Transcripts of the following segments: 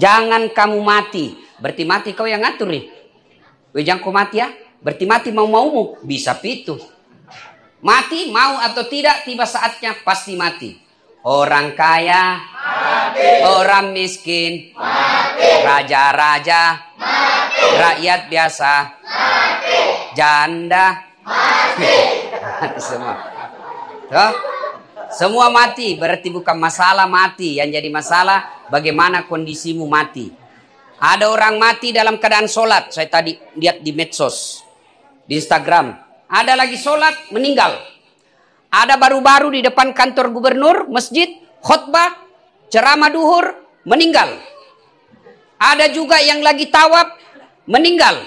Jangan kamu mati. Berarti mati kau yang ngatur nih. Wejang kau mati ya. Berarti mati mau-maumu. Bisa pitu. Mati mau atau tidak tiba saatnya pasti mati. Orang kaya mati. Orang miskin mati. Raja-raja mati. Rakyat biasa mati. Janda mati. semua. Tuh. Semua mati berarti bukan masalah mati. Yang jadi masalah bagaimana kondisimu mati. Ada orang mati dalam keadaan sholat. Saya tadi lihat di medsos. Di Instagram. Ada lagi sholat meninggal. Ada baru-baru di depan kantor gubernur, masjid, khutbah, ceramah duhur, meninggal. Ada juga yang lagi tawab, meninggal.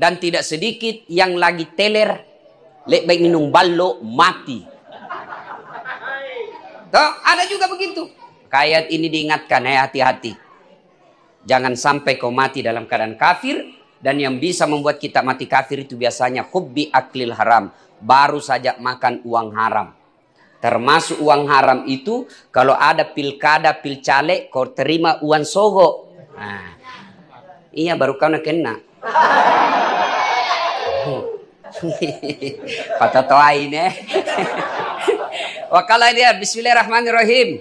Dan tidak sedikit yang lagi teler, lebih minum ballo, mati. Oh ada juga begitu. Kayak ini diingatkan ya hati-hati. Jangan sampai kau mati dalam keadaan kafir. Dan yang bisa membuat kita mati kafir itu biasanya hobi aklil haram. Baru saja makan uang haram. Termasuk uang haram itu kalau ada pilkada, pilcalek, kau terima uang sogo. Nah, iya baru kau kena. Kata toain ya. Eh. Wa dia bismillahirrahmanirrahim.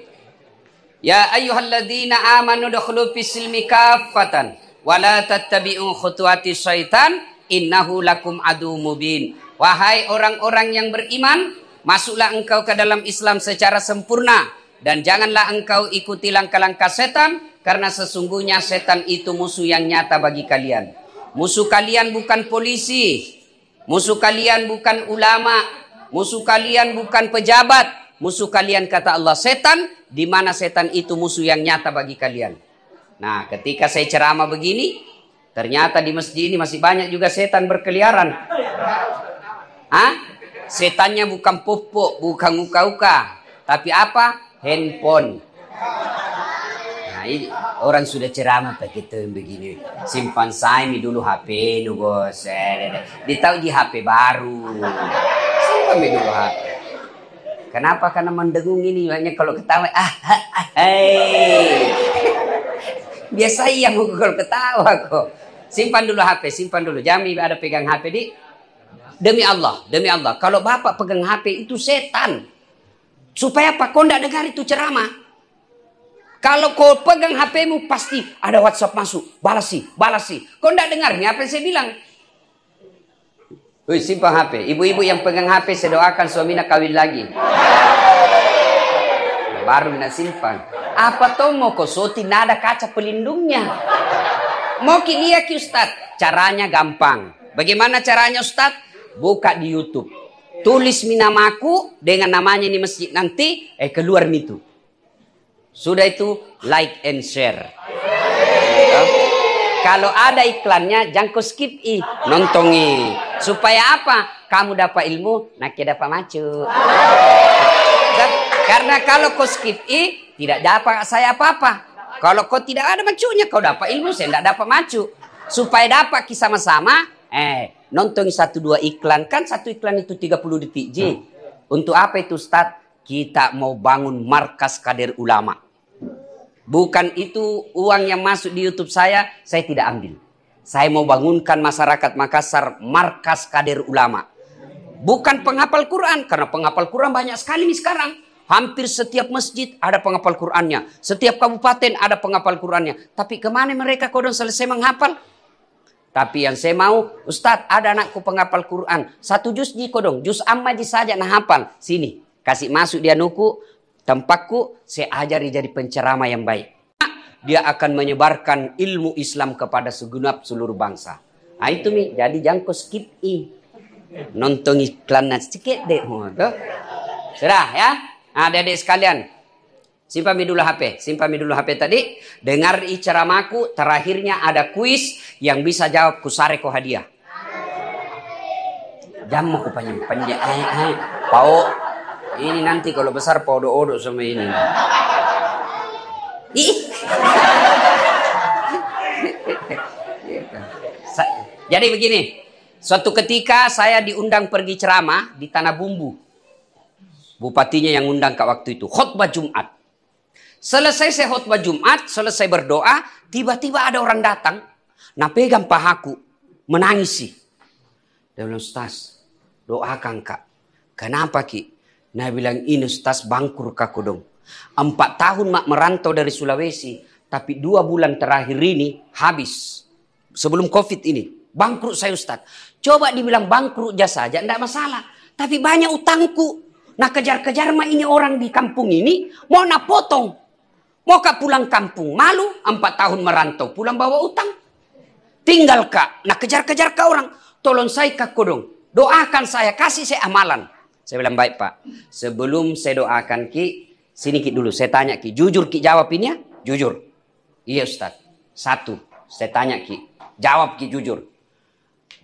Ya ayyuhalladzina amanu dakhulu silmi kaffatan wa la tattabi'u khutuwati syaitan innahu lakum adu mubin. Wahai orang-orang yang beriman, masuklah engkau ke dalam Islam secara sempurna dan janganlah engkau ikuti langkah-langkah setan karena sesungguhnya setan itu musuh yang nyata bagi kalian. Musuh kalian bukan polisi, musuh kalian bukan ulama, Musuh kalian bukan pejabat. Musuh kalian kata Allah setan. Di mana setan itu musuh yang nyata bagi kalian. Nah ketika saya ceramah begini. Ternyata di masjid ini masih banyak juga setan berkeliaran. Hah? Setannya bukan pupuk, bukan uka-uka. Tapi apa? Handphone. Nah, ini orang sudah ceramah begitu yang begini. Simpan saya dulu HP nu bos. Eh, Dia di HP baru kami dulu Kenapa? Karena mendengung ini banyak kalau ketawa. Ah, ah, ah Biasa iya kalau ketawa kok. Simpan dulu HP, simpan dulu. Jami ada pegang HP di. Demi Allah, demi Allah. Kalau bapak pegang HP itu setan. Supaya apa? Kau tidak dengar itu ceramah. Kalau kau pegang HPmu pasti ada WhatsApp masuk. Balas sih, balas sih. Kau tidak dengar, ini apa yang saya bilang? Wih, simpan HP. Ibu-ibu yang pegang HP, saya doakan nak kawin lagi. Baru nak simpan. Apa toh mau kosoti nada kaca pelindungnya? Mau ya, Ustad? Caranya gampang. Bagaimana caranya Ustad? Buka di Youtube. Tulis minamaku dengan namanya ini masjid nanti. Eh keluar itu. Sudah itu like and share. Kalau ada iklannya, jangkau skip i, nontongi. Supaya apa? Kamu dapat ilmu, nanti dapat macu. Kan? Karena kalau kau skip i, tidak dapat saya apa-apa. Kalau kau tidak ada macunya, kau dapat ilmu, saya tidak dapat macu. Supaya dapat kisah sama-sama, eh, nontongi satu dua iklan. Kan satu iklan itu 30 detik, j hmm. Untuk apa itu Ustaz? Kita mau bangun markas kader ulama. Bukan itu uang yang masuk di YouTube saya, saya tidak ambil. Saya mau bangunkan masyarakat Makassar markas kader ulama. Bukan penghapal Quran, karena penghapal Quran banyak sekali nih sekarang. Hampir setiap masjid ada penghafal Qurannya. Setiap kabupaten ada penghafal Qurannya. Tapi kemana mereka kodong selesai menghafal? Tapi yang saya mau, Ustadz ada anakku penghapal Quran. Satu juz di kodong, juz amma saja nah hafal. Sini, kasih masuk dia nuku, Tempatku saya ajari jadi penceramah yang baik. Dia akan menyebarkan ilmu Islam kepada segenap seluruh bangsa. Nah itu mi, jadi jangan skip i. Nonton iklan sedikit deh. Oh, Tuh. Sudah ya. Nah adik-adik sekalian. Simpan dulu HP. Simpan dulu HP tadi. Dengar i ceramaku. Terakhirnya ada kuis yang bisa jawab kusare ko hadiah. Jam mau panjang panjang. Pau ini nanti kalau besar podo-odo sama ini. Jadi begini, suatu ketika saya diundang pergi ceramah di Tanah Bumbu. Bupatinya yang undang kak waktu itu, khutbah Jumat. Selesai saya khutbah Jumat, selesai berdoa, tiba-tiba ada orang datang. Nah pegang pahaku, menangisi. sih. Dia bilang, Stas, doakan kak. Kenapa ki? Nah bilang ini Ustaz bangkur kakudung. Empat tahun mak merantau dari Sulawesi. Tapi dua bulan terakhir ini habis. Sebelum covid ini. Bangkrut saya Ustaz. Coba dibilang bangkrut jasa aja tidak masalah. Tapi banyak utangku. Nah kejar-kejar mak ini orang di kampung ini. Mau nak potong. Mau kak pulang kampung malu. Empat tahun merantau pulang bawa utang. Tinggal kak. Nah kejar-kejar kak orang. Tolong saya kak kodong. Doakan saya kasih saya amalan. Saya bilang baik pak. Sebelum saya doakan Ki, sini Ki dulu. Saya tanya Ki, jujur Ki jawab ini ya? Jujur. Iya Ustaz. Satu, saya tanya Ki. Jawab Ki jujur.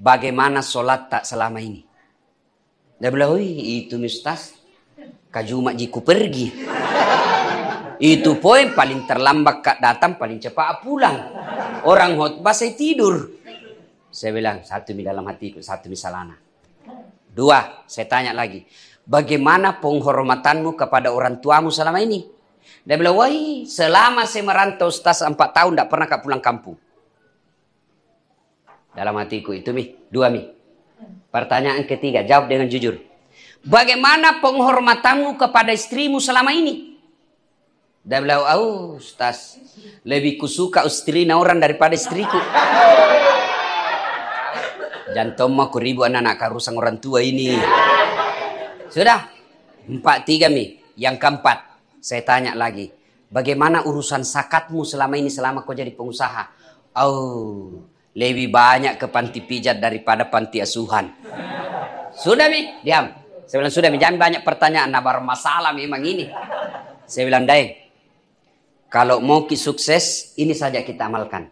Bagaimana solat tak selama ini? Dia bilang, wih itu mistas. Kajuma jiku pergi. itu poin paling terlambat kak datang, paling cepat pulang. Orang khotbah saya tidur. Saya bilang, satu di dalam hatiku, satu di salana Dua, saya tanya lagi. Bagaimana penghormatanmu kepada orang tuamu selama ini? Dia bilang, wah selama saya merantau setas empat tahun tidak pernah kak pulang kampung. Dalam hatiku itu mi, dua mi. Pertanyaan ketiga, jawab dengan jujur. Bagaimana penghormatanmu kepada istrimu selama ini? Dia bilang, oh, Ustaz, lebih kusuka istrinya orang daripada istriku. Jantung mah kuribu anak-anak karusang orang tua ini. Sudah? Empat, tiga mi. Yang keempat, saya tanya lagi. Bagaimana urusan sakatmu selama ini selama kau jadi pengusaha? Oh, lebih banyak ke panti pijat daripada panti asuhan. Sudah mi, diam. Saya bilang sudah mi, jangan banyak pertanyaan. Nabar masalah memang ini. Saya bilang, dai. kalau mau ki sukses, ini saja kita amalkan.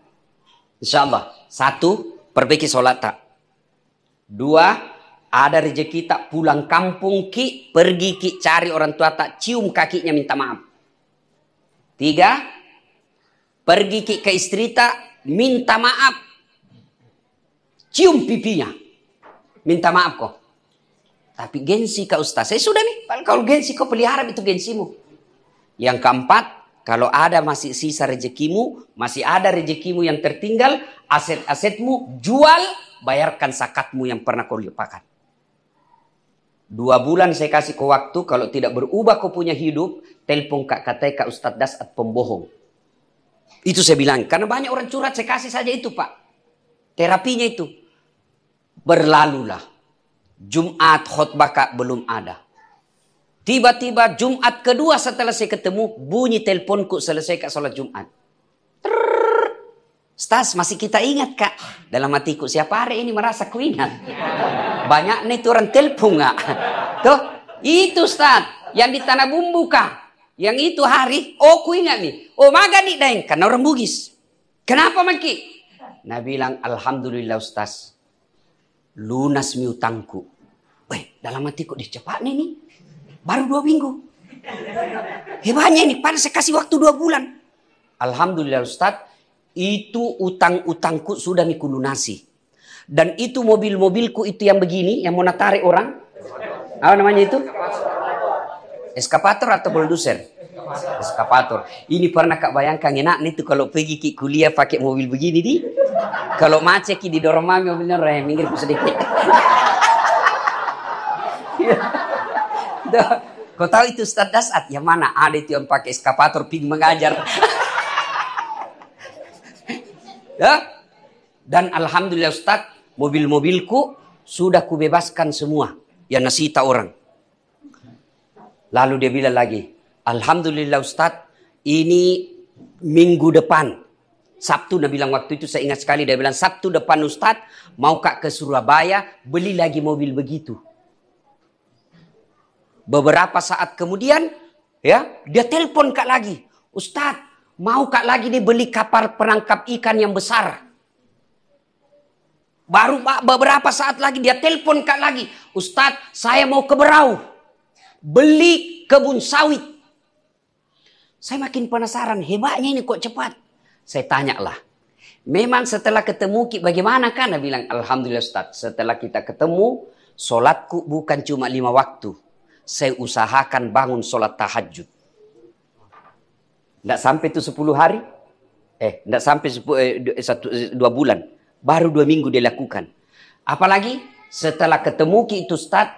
Insya Allah. Satu, perbaiki sholat tak. Dua, ada rezeki tak pulang kampung ki, pergi ki cari orang tua tak cium kakinya minta maaf. Tiga, pergi ki ke istri tak minta maaf. Cium pipinya. Minta maaf kok. Tapi gengsi kak ustaz. Saya sudah nih, kalau gengsi kau pelihara itu gensimu. Yang keempat, kalau ada masih sisa rezekimu, masih ada rezekimu yang tertinggal, aset-asetmu jual bayarkan sakatmu yang pernah kau lupakan. Dua bulan saya kasih kau waktu, kalau tidak berubah kau punya hidup, telpon Kak Katai, Kak Ustadz Dasat pembohong. Itu saya bilang, karena banyak orang curhat, saya kasih saja itu Pak. Terapinya itu. Berlalulah. Jumat khutbah Kak belum ada. Tiba-tiba Jumat kedua setelah saya ketemu, bunyi telponku selesai Kak sholat Jumat. Stas, masih kita ingat kak. Dalam hatiku, siapa hari ini merasa kuingat? Banyak nih turun telpon kak. Tuh, itu Stas. Yang di tanah bumbu kak. Yang itu hari, oh kuingat nih. Oh maga nih daeng, karena orang Bugis. Kenapa maki? Nah bilang, Alhamdulillah Stas Lunas miutangku. Weh, dalam hatiku, di cepat nih nih. Baru dua minggu. Hebatnya ini, pada saya kasih waktu dua bulan. Alhamdulillah Ustadz, itu utang-utangku sudah miku Dan itu mobil-mobilku itu yang begini, yang mau natarik orang. Apa namanya itu? Eskapator atau bulldozer? Eskapator. Ini pernah kak bayangkan enak nih tuh kalau pergi ke kuliah pakai mobil begini di. Kalau macet ki dorong mami mobilnya rem minggir sedikit. Kau tahu itu Ustaz Dasat? Yang mana ada itu yang pakai eskapator ping mengajar. Ya? Dan alhamdulillah Ustaz, mobil-mobilku sudah kubebaskan semua yang nasita orang. Lalu dia bilang lagi, Alhamdulillah Ustaz, ini minggu depan. Sabtu dia bilang waktu itu saya ingat sekali dia bilang Sabtu depan Ustaz mau kak ke Surabaya beli lagi mobil begitu. Beberapa saat kemudian ya dia telepon kak lagi Ustaz Mau kak lagi nih beli kapal penangkap ikan yang besar. Baru beberapa saat lagi dia telpon kak lagi. Ustadz saya mau ke Berau. Beli kebun sawit. Saya makin penasaran hebatnya ini kok cepat. Saya tanya lah. Memang setelah ketemu Ki bagaimana kan? Dia bilang Alhamdulillah Ustaz. Setelah kita ketemu. Solatku bukan cuma lima waktu. Saya usahakan bangun solat tahajud. Tidak sampai itu sepuluh hari. Eh, tidak sampai 10, eh, eh, satu, eh, dua bulan. Baru dua minggu dia lakukan. Apalagi setelah ketemu Ki Ustaz,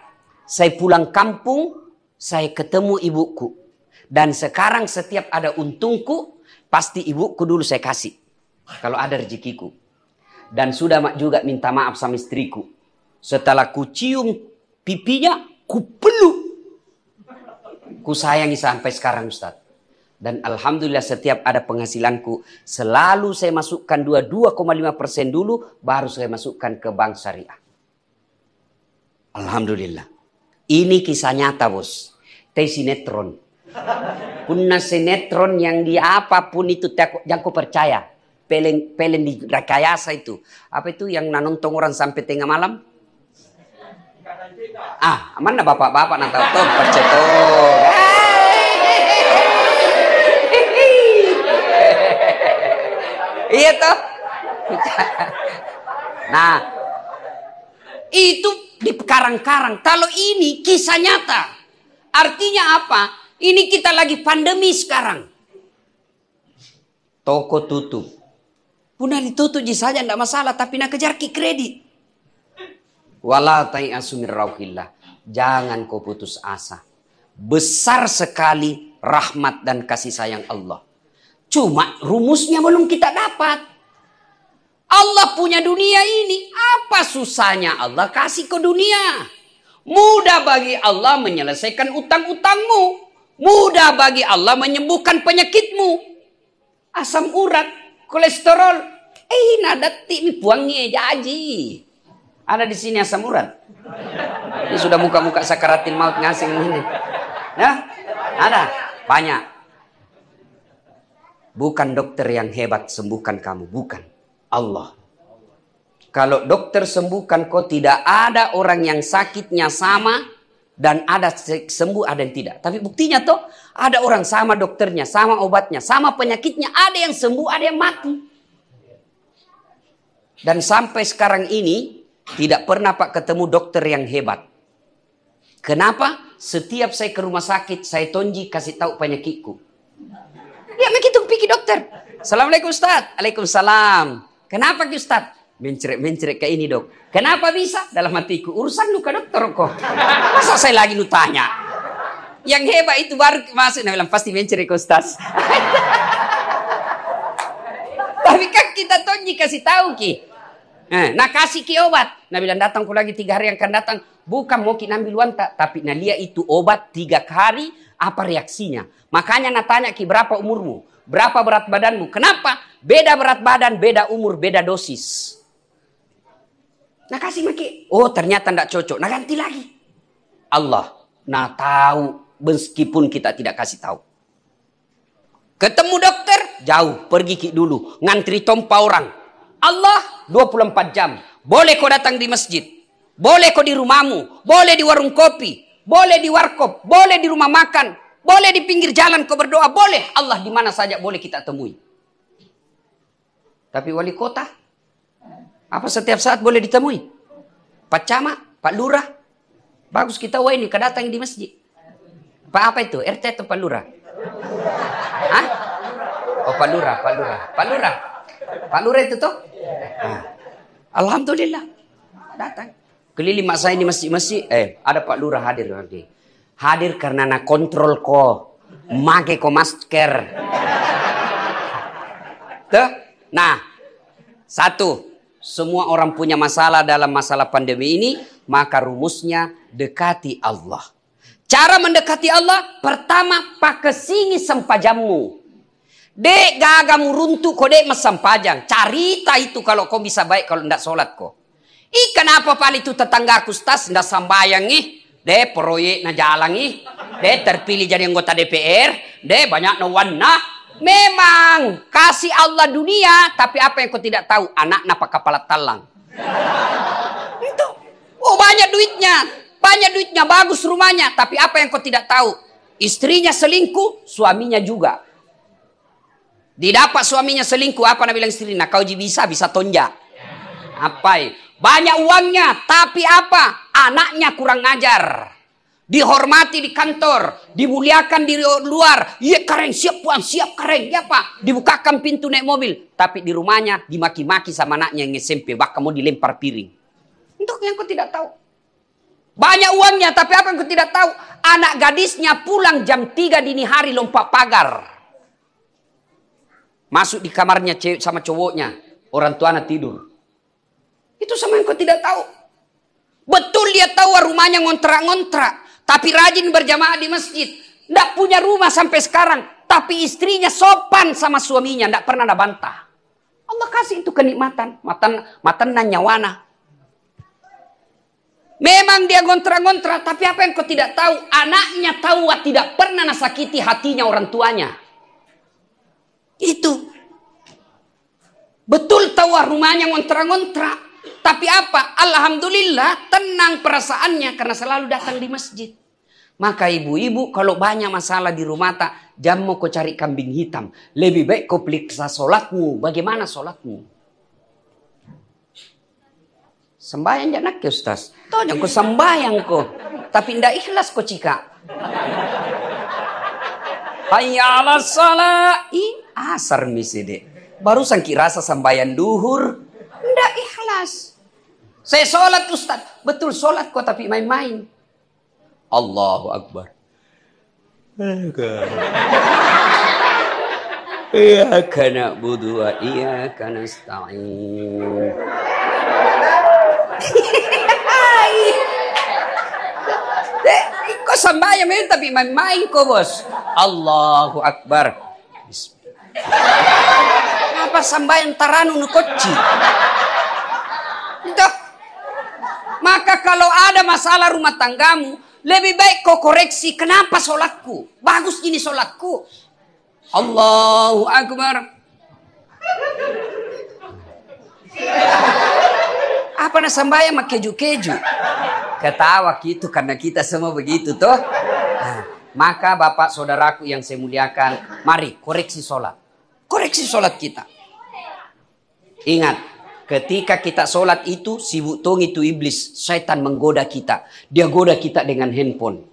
saya pulang kampung, saya ketemu ibuku. Dan sekarang setiap ada untungku, pasti ibuku dulu saya kasih. Kalau ada rezekiku. Dan sudah juga minta maaf sama istriku. Setelah ku cium pipinya, ku peluk. Ku sayangi sampai sekarang Ustaz. Dan Alhamdulillah setiap ada penghasilanku selalu saya masukkan 2,5 persen dulu baru saya masukkan ke bank syariah. Alhamdulillah. Ini kisah nyata bos. Teh sinetron. Kuna sinetron yang di apapun itu jangan kau percaya. Pelen, pelen di rekayasa itu. Apa itu yang nonton orang sampai tengah malam? Ah, mana bapak-bapak nak tahu percetor. iya toh? Nah, itu di karang-karang. Kalau ini kisah nyata. Artinya apa? Ini kita lagi pandemi sekarang. Toko tutup. Punah ditutup saja tidak masalah. Tapi nak kejar ki kredit. Wala asumir rauhillah. Jangan kau putus asa. Besar sekali rahmat dan kasih sayang Allah. Cuma rumusnya belum kita dapat. Allah punya dunia ini. Apa susahnya Allah kasih ke dunia? Mudah bagi Allah menyelesaikan utang-utangmu. Mudah bagi Allah menyembuhkan penyakitmu. Asam urat, kolesterol. Eh, nada mi buangnya jaji. Ada di sini asam urat. Ini sudah muka-muka sakaratin maut ngasing ini. Ya? Ada? Banyak. Bukan dokter yang hebat sembuhkan kamu, bukan. Allah. Kalau dokter sembuhkan kok tidak ada orang yang sakitnya sama dan ada sembuh ada yang tidak. Tapi buktinya tuh ada orang sama dokternya, sama obatnya, sama penyakitnya, ada yang sembuh, ada yang mati. Dan sampai sekarang ini tidak pernah Pak ketemu dokter yang hebat. Kenapa? Setiap saya ke rumah sakit, saya tonji kasih tahu penyakitku. Dia ya, begitu pikir dokter. Assalamualaikum Ustaz. Waalaikumsalam. Kenapa ki Ustaz? Mencret-mencret kayak ini dok. Kenapa bisa? Dalam hatiku urusan lu ke dokter kok. Masa saya lagi lu tanya? Yang hebat itu baru masuk. Nah, bilang pasti mencret Ustaz. Tapi kan kita tuh kasih tahu ki. Nah kasih ki obat. Nah bilang datang ku lagi tiga hari yang akan datang. Bukan mau ki ambil wanta. tak. Tapi nah lihat itu obat tiga hari apa reaksinya? Makanya nak tanya Ki, berapa umurmu? Berapa berat badanmu? Kenapa? Beda berat badan, beda umur, beda dosis. nak kasih maki. Oh ternyata tidak cocok. Nah ganti lagi. Allah. Nah tahu. Meskipun kita tidak kasih tahu. Ketemu dokter. Jauh. Pergi ki dulu. Ngantri tompa orang. Allah 24 jam. Boleh kau datang di masjid. Boleh kau di rumahmu. Boleh di warung kopi boleh di warkop, boleh di rumah makan, boleh di pinggir jalan kau berdoa, boleh Allah di mana saja boleh kita temui. Tapi wali kota, apa setiap saat boleh ditemui? Pak Camat, Pak Lurah, bagus kita wah ini kedatang di masjid. Pak apa itu? RT atau Pak Lurah? Hah? Oh Pak Lurah, Pak Lurah, Pak Lurah. Pak Lurah itu tuh? Alhamdulillah datang. Keliling mak saya di masjid-masjid. Eh, ada Pak Lurah hadir. nanti Hadir karena nak kontrol ko. Make ko masker. Tuh. Nah, satu. Semua orang punya masalah dalam masalah pandemi ini. Maka rumusnya dekati Allah. Cara mendekati Allah, pertama pakai singi sempajamu. Dek gagamu runtuh kau dek mesempajang, Carita itu kalau kau bisa baik kalau tidak sholat kok. I kenapa pali itu tetangga aku stas ndak sambayangi, de proyek na jalan De terpilih jadi anggota DPR. de banyak no warna. Memang kasih Allah dunia, tapi apa yang kau tidak tahu? Anak napa kepala talang? Itu. Oh banyak duitnya, banyak duitnya, bagus rumahnya, tapi apa yang kau tidak tahu? Istrinya selingkuh, suaminya juga. Didapat suaminya selingkuh, apa nabi bilang istrinya, kau bisa, bisa tonjak. Apa? banyak uangnya, tapi apa? Anaknya kurang ajar. Dihormati di kantor, dimuliakan di luar. Iya keren, siap puan, siap keren. Ya pak, dibukakan pintu naik mobil. Tapi di rumahnya dimaki-maki sama anaknya yang SMP. Bahkan mau dilempar piring. Untuk yang kau tidak tahu. Banyak uangnya, tapi apa yang kau tidak tahu? Anak gadisnya pulang jam 3 dini hari lompat pagar. Masuk di kamarnya sama cowoknya. Orang tuanya tidur. Itu sama yang kau tidak tahu. Betul dia tahu rumahnya ngontrak-ngontrak. Tapi rajin berjamaah di masjid. Tidak punya rumah sampai sekarang. Tapi istrinya sopan sama suaminya. Tidak pernah ada bantah. Allah kasih itu kenikmatan. Matan, matan nyawana. Memang dia ngontrak-ngontrak, tapi apa yang kau tidak tahu? Anaknya tahu tidak pernah nasakiti hatinya orang tuanya. Itu. Betul tahu rumahnya ngontrak-ngontrak. Tapi apa? Alhamdulillah tenang perasaannya karena selalu datang di masjid. Maka ibu-ibu kalau banyak masalah di rumah tak jam mau kau cari kambing hitam. Lebih baik kau periksa sholatmu. Bagaimana sholatmu? Sembahyang jangan ke ustaz. Tuh jangan kau sembahyang kau. Tapi ndak ikhlas kau cika. Hayya ala Ih, asar dek. Barusan kirasa sembahyang duhur. Ndak ikhlas. Saya sholat Ustaz. Betul sholat kok tapi main-main. Allahu Akbar. Eh, iya karena budu wa iya karena stain. Eh, kok sembahyang main tapi main-main kok bos. Allahu Akbar. Bismillah. Kenapa sembahyang taranu nukoci? Itu maka kalau ada masalah rumah tanggamu, lebih baik kau koreksi kenapa solatku. Bagus ini solatku. Allahu Akbar. Apa nasambaya sama keju-keju? Ketawa gitu karena kita semua begitu toh. Nah, maka bapak saudaraku yang saya muliakan, mari koreksi solat. Koreksi solat kita. Ingat, Ketika kita sholat itu, si butung itu iblis, setan menggoda kita. Dia goda kita dengan handphone.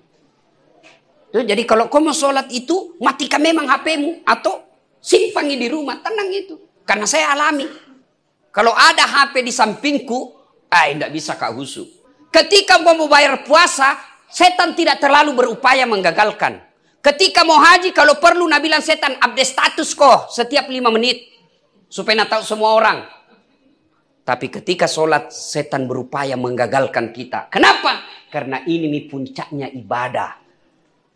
Tuh, jadi kalau kau mau sholat itu, matikan memang HP-mu. Atau simpangi di rumah, tenang itu. Karena saya alami. Kalau ada HP di sampingku, ah tidak bisa kak husu. Ketika mau bayar puasa, setan tidak terlalu berupaya menggagalkan. Ketika mau haji, kalau perlu nabilan setan, update status kok setiap lima menit. Supaya nak tahu semua orang. Tapi ketika sholat, setan berupaya menggagalkan kita. Kenapa? Karena ini mi puncaknya ibadah.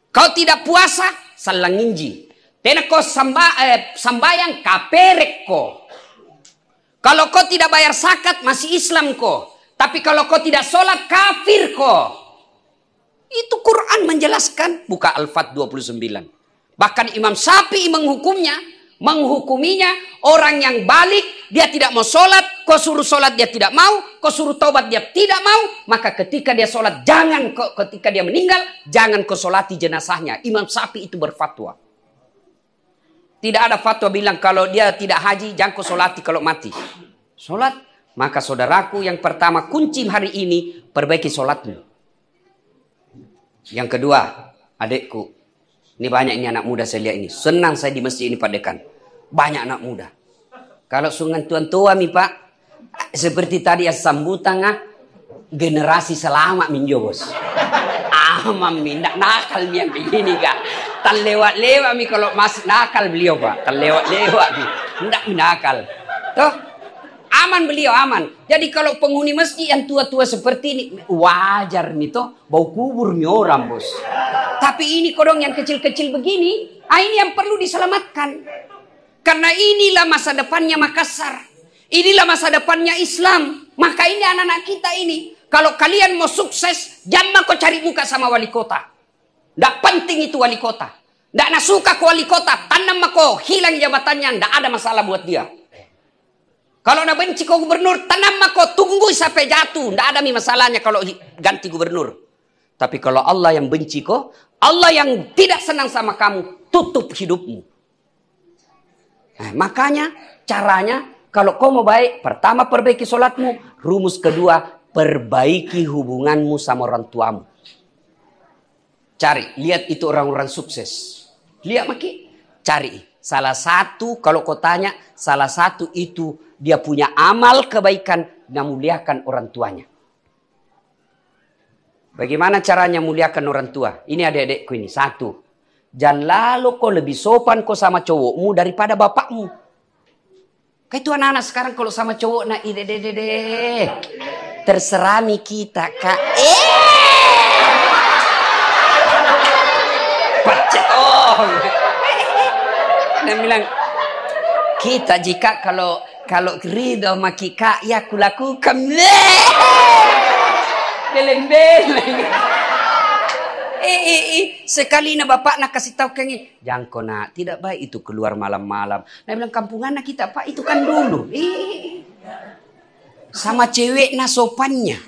Kau tidak puasa, salanginji. Tena kau samba, eh, sambayang kaperek kau. Kalau kau tidak bayar zakat, masih Islam ko, Tapi kalau kau tidak sholat, kafir ko. Itu Quran menjelaskan. Buka Al-Fat 29. Bahkan Imam Sapi menghukumnya menghukuminya orang yang balik dia tidak mau sholat kau suruh sholat dia tidak mau, kau suruh taubat dia tidak mau, maka ketika dia sholat jangan kau, ketika dia meninggal jangan kau sholati jenazahnya. Imam Sapi itu berfatwa. Tidak ada fatwa bilang kalau dia tidak haji jangan kau sholati kalau mati. Sholat maka saudaraku yang pertama kunci hari ini perbaiki sholatmu. Yang kedua adikku. Ini banyak ini anak muda saya lihat ini. Senang saya di masjid ini Pak Dekan. Banyak anak muda. Kalau sungan tuan tua mi Pak. Seperti tadi asam sambutan ah, generasi selamat minjo bos. Ah, aman mindak nakal yang begini kak. Tan lewat lewat mi kalau mas nakal beliau pak. Tan lewat lewat mi. tidak nakal. Tuh aman beliau aman. Jadi kalau penghuni masjid yang tua-tua seperti ini wajar mi toh bau kubur mi orang bos. Tapi ini kodong yang kecil-kecil begini, ah ini yang perlu diselamatkan. Karena inilah masa depannya Makassar. Inilah masa depannya Islam. Maka ini anak-anak kita ini. Kalau kalian mau sukses, jangan kau cari muka sama wali kota. Tidak penting itu wali kota. Tidak suka ke wali kota, tanam mako, hilang jabatannya, tidak ada masalah buat dia. Kalau nak benci kau gubernur, tanam mako, tunggu sampai jatuh. Tidak ada masalahnya kalau ganti gubernur. Tapi kalau Allah yang benci kau, Allah yang tidak senang sama kamu, tutup hidupmu. Nah, makanya caranya kalau kau mau baik, pertama perbaiki sholatmu. Rumus kedua, perbaiki hubunganmu sama orang tuamu. Cari, lihat itu orang-orang sukses. Lihat maki, cari. Salah satu, kalau kau tanya, salah satu itu dia punya amal kebaikan dan muliakan orang tuanya. Bagaimana caranya muliakan orang tua? Ini adik-adikku ini. Satu, jangan lalu kau lebih sopan kau sama cowokmu daripada bapakmu. Kayak itu anak-anak sekarang kalau sama cowok nak ide de. Terserah Terserami kita kak. Eh. Pacetong. Oh. Dia bilang kita jika kalau kalau ridho maki kak ya kulakukan. Eh! Beleng-beleng. Eh, eh, eh. Sekali nak bapak nak kasih tahu kengi. Jangan kau nak. Tidak baik itu keluar malam-malam. Nak bilang kampung anak kita. Pak, itu kan dulu. Eh eh, eh, eh. Sama cewek nak sopannya.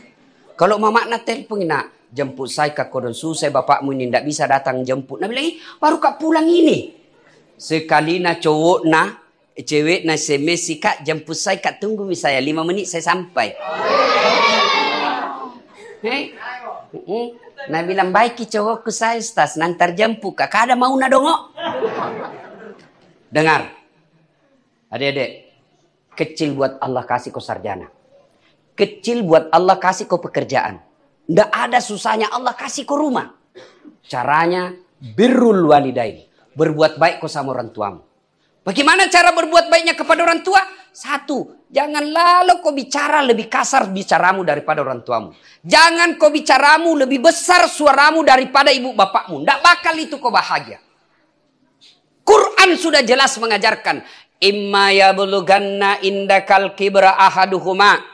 Kalau mamak nak telpon nak. Jemput saya ke kodon susah bapakmu ini. tidak bisa datang jemput. Nak bilang, eh, baru kak pulang ini. Sekali nak cowok nak. Cewek nak semes si kak. Jemput saya kak. Tunggu saya. Lima menit saya sampai. Hei. Eh? Hei. Hmm? Nah bilang baik cowok ke saya stas nang terjemput kak kada mau na dongok. Dengar. Adik-adik. Kecil buat Allah kasih kau sarjana. Kecil buat Allah kasih kau pekerjaan. Tidak ada susahnya Allah kasih kau rumah. Caranya birrul walidain. Berbuat baik kau sama orang tuamu. Bagaimana cara berbuat baiknya kepada orang tua? Satu, Jangan lalu kau bicara lebih kasar bicaramu daripada orang tuamu. Jangan kau bicaramu lebih besar suaramu daripada ibu bapakmu. Tidak bakal itu kau bahagia. Quran sudah jelas mengajarkan. Imma yabluganna indakal kibra ahaduhuma.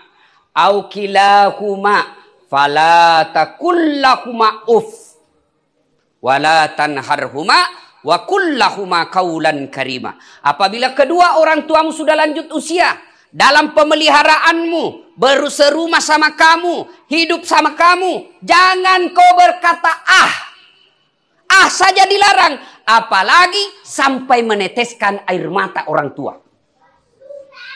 Au kilahuma. Fala takullahuma uff. Wala tanharhuma wa kullahuma kaulan karima. Apabila kedua orang tuamu sudah lanjut usia, dalam pemeliharaanmu, berserumah sama kamu, hidup sama kamu. Jangan kau berkata ah. Ah saja dilarang, apalagi sampai meneteskan air mata orang tua.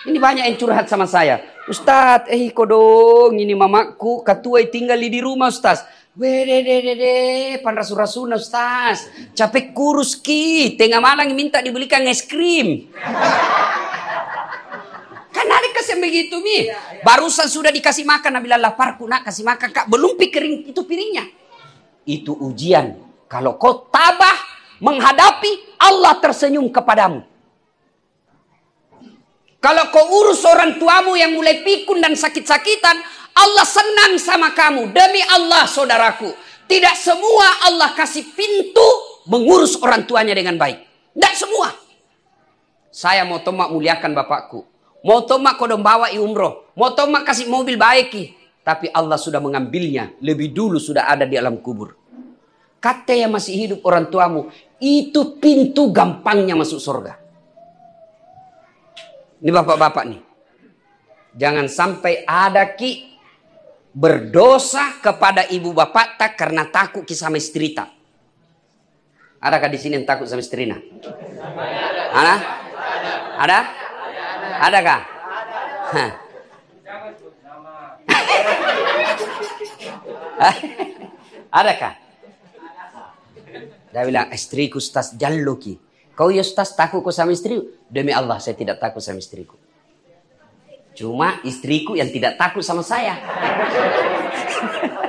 Ini banyak yang curhat sama saya. Ustaz eh kodong, ini mamaku, katua tinggal di rumah Ustaz pan rasu rasu Ustaz. Capek kurus ki, tengah malam minta dibelikan es krim macam begitu mi. Ya, Barusan sudah dikasih makan Nabi lapar parku nak kasih makan Kak belum pikirin itu piringnya. Itu ujian. Kalau kau tabah menghadapi Allah tersenyum kepadamu. Kalau kau urus orang tuamu yang mulai pikun dan sakit-sakitan, Allah senang sama kamu. Demi Allah saudaraku. Tidak semua Allah kasih pintu mengurus orang tuanya dengan baik. Tidak semua. Saya mau tomak muliakan bapakku. Motoma kodong bawa i umroh. Motoma kasih mobil baiki. Tapi Allah sudah mengambilnya. Lebih dulu sudah ada di alam kubur. Kata yang masih hidup orang tuamu. Itu pintu gampangnya masuk surga. Ini bapak-bapak nih. Jangan sampai ada ki berdosa kepada ibu bapak tak karena takut kisah sama istri tak. Adakah di sini yang takut sama istrina? Ada? Ada? Ada kah? Ada. kah? Dia bilang, istriku stas Jalluki. Kau ya stas takut kau sama istriku? Demi Allah saya tidak takut sama istriku. Cuma istriku yang tidak takut sama saya.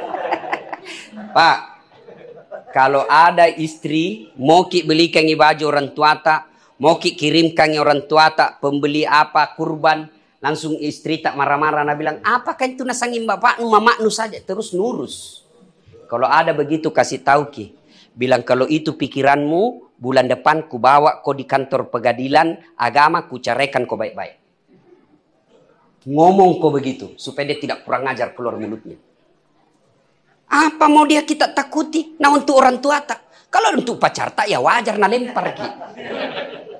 Pak, kalau ada istri mau belikan baju orang tua tak Mau ki kirimkan orang tua tak pembeli apa kurban. Langsung istri tak marah-marah. nak bilang, apa kan itu nasangin bapak nu mama nu saja. Terus nurus. Kalau ada begitu kasih tahu ki. Bilang kalau itu pikiranmu, bulan depan ku bawa kau di kantor pengadilan agama ku carikan kau baik-baik. Ngomong kau begitu supaya dia tidak kurang ajar keluar mulutnya. Apa mau dia kita takuti? Nah untuk orang tua tak. Kalau untuk pacar tak ya wajar nah pergi.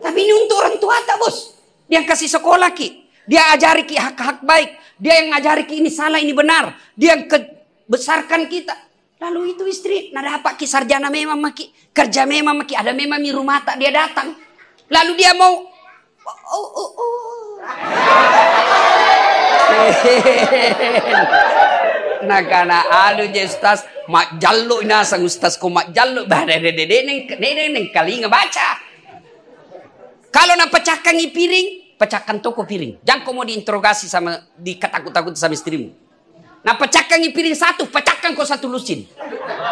Tapi ini untuk orang tua tak bos. Dia yang kasih sekolah ki. Dia ajari ki hak-hak baik. Dia yang ngajari ki ini salah ini benar. Dia yang kebesarkan kita. Lalu itu istri, nah dapat ki sarjana memang maki, kerja memang maki, ada memang di rumah tak dia datang. Lalu dia mau oh, oh, oh na kana alu je ustaz mak jalluk na sang ustaz ko mak jalluk bah de de de neng neng neng kali ngebaca. Kalau nak pecahkan piring, pecahkan toko piring. Jangan kau mau diinterogasi sama diketakut-takut sama istrimu. Nah pecahkan piring satu, pecahkan kau satu lusin.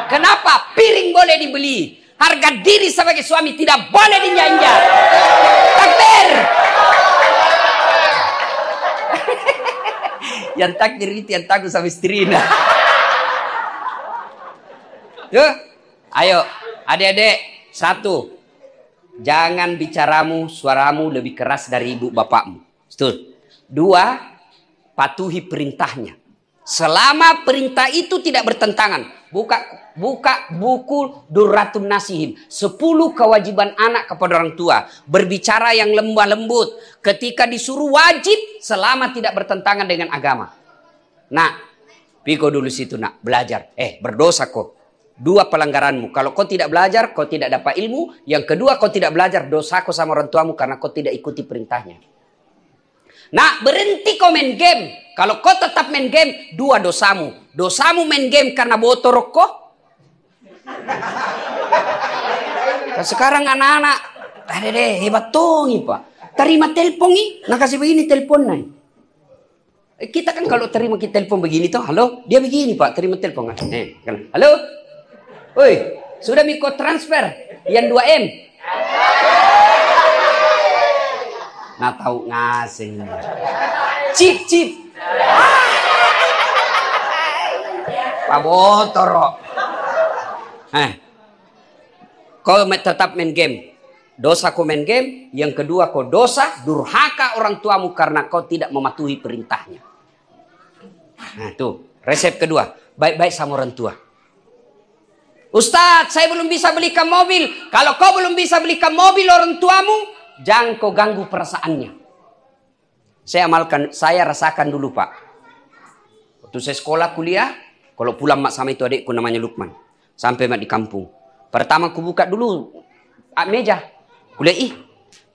Kenapa? Piring boleh dibeli. Harga diri sebagai suami tidak boleh dijanjat. Takbir. Yang tak diriti yang takut sama istrinya. Ya, Ayo, adik-adik. Satu. Jangan bicaramu, suaramu lebih keras dari ibu bapakmu. Betul. Dua, patuhi perintahnya. Selama perintah itu tidak bertentangan. Buka buka buku duratun Nasihin. Sepuluh kewajiban anak kepada orang tua. Berbicara yang lembah lembut. Ketika disuruh wajib selama tidak bertentangan dengan agama. Nah, piko dulu situ nak belajar. Eh, berdosa kok. Dua pelanggaranmu. Kalau kau tidak belajar, kau tidak dapat ilmu. Yang kedua, kau tidak belajar dosaku sama orang tuamu karena kau tidak ikuti perintahnya. Nak berhenti kau main game. Kalau kau tetap main game, dua dosamu. Dosamu main game karena botol rokok. Nah, sekarang anak-anak, ada deh hebat nih pak. Terima telepon nih, nak kasih begini telepon nih? Eh, kita kan kalau terima kita telepon begini tuh, halo, dia begini pak, terima telepon eh, kan. Eh, halo, Woi, sudah Miko transfer yang 2 M nggak tahu ngasih cip cip pabotoro eh kau tetap main game dosa kau main game yang kedua kau dosa durhaka orang tuamu karena kau tidak mematuhi perintahnya nah tuh resep kedua baik-baik sama orang tua Ustadz, saya belum bisa belikan mobil. Kalau kau belum bisa belikan mobil orang tuamu, jangan kau ganggu perasaannya. Saya amalkan, saya rasakan dulu Pak. Waktu saya sekolah kuliah, kalau pulang mak sama itu adikku namanya Lukman. Sampai mak di kampung. Pertama aku buka dulu ah, meja. Kuliah ih,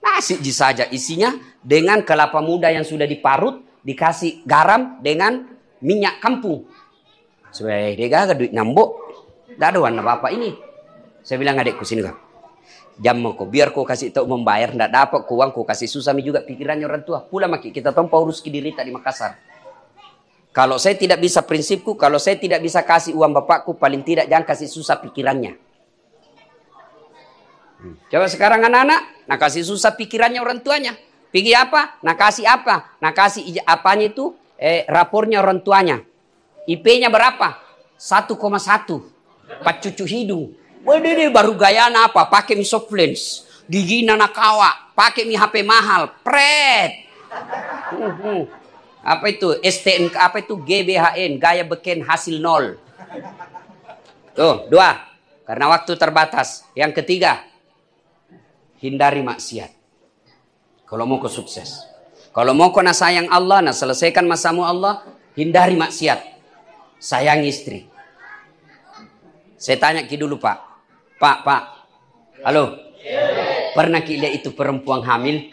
nasi ji saja isinya dengan kelapa muda yang sudah diparut, dikasih garam dengan minyak kampung. Sebagai eh, dia gak duit nyambuk. Tidak ada warna bapak ini. Saya bilang adikku sini kak jam aku biar kau kasih tau membayar ndak dapat uang ku kasih susah juga pikirannya orang tua pula maki kita tahu Paulus diri tak di Makassar kalau saya tidak bisa prinsipku kalau saya tidak bisa kasih uang bapakku paling tidak jangan kasih susah pikirannya hmm. coba sekarang anak-anak nakasih kasih susah pikirannya orang tuanya pikir apa nakasih kasih apa nakasih kasih apanya itu eh, rapornya orang tuanya IP-nya berapa 1,1 pak cucu hidung Wede deh baru gaya apa? Pakai mi soft lens. Gigi nanakawa. Pakai mi HP mahal. Pret. Apa itu? STN, apa itu? GBHN. Gaya beken hasil nol. Tuh, dua. Karena waktu terbatas. Yang ketiga. Hindari maksiat. Kalau mau kau sukses. Kalau mau kau sayang Allah, nah selesaikan masamu Allah, hindari maksiat. Sayang istri. Saya tanya Ki dulu Pak, Pak, Pak. Halo. Pernah ki itu perempuan hamil?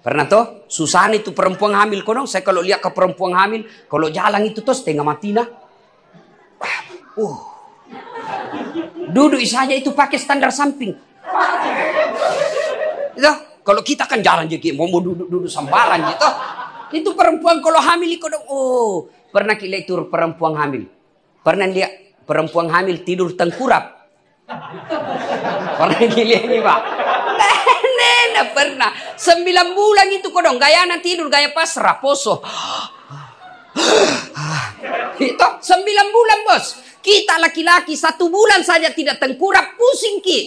Pernah toh? Susan itu perempuan hamil kono. Saya kalau lihat ke perempuan hamil, kalau jalan itu toh setengah mati nah. Uh. Duduk saja itu pakai standar samping. Itu kalau kita kan jalan jadi mau mau duduk duduk sambaran gitu. Itu perempuan kalau hamil itu Oh, pernah kita itu perempuan hamil? Pernah lihat perempuan hamil tidur tengkurap? Pernah gila ini pak? Nenek pernah. Sembilan bulan itu dong, gaya nanti tidur, gaya pasrah, poso. itu sembilan bulan bos. Kita laki-laki satu bulan saja tidak tengkurap pusing ki.